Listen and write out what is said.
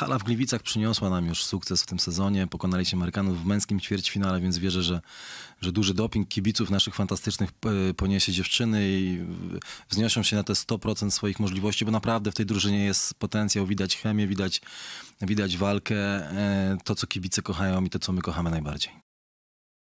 Hala w Gliwicach przyniosła nam już sukces w tym sezonie. Pokonaliście Amerykanów w męskim ćwierćfinale, więc wierzę, że, że duży doping kibiców naszych fantastycznych e, poniesie dziewczyny i wzniosą się na te 100% swoich możliwości, bo naprawdę w tej drużynie jest potencjał, widać chemię, widać, widać walkę, e, to co kibice kochają i to co my kochamy najbardziej.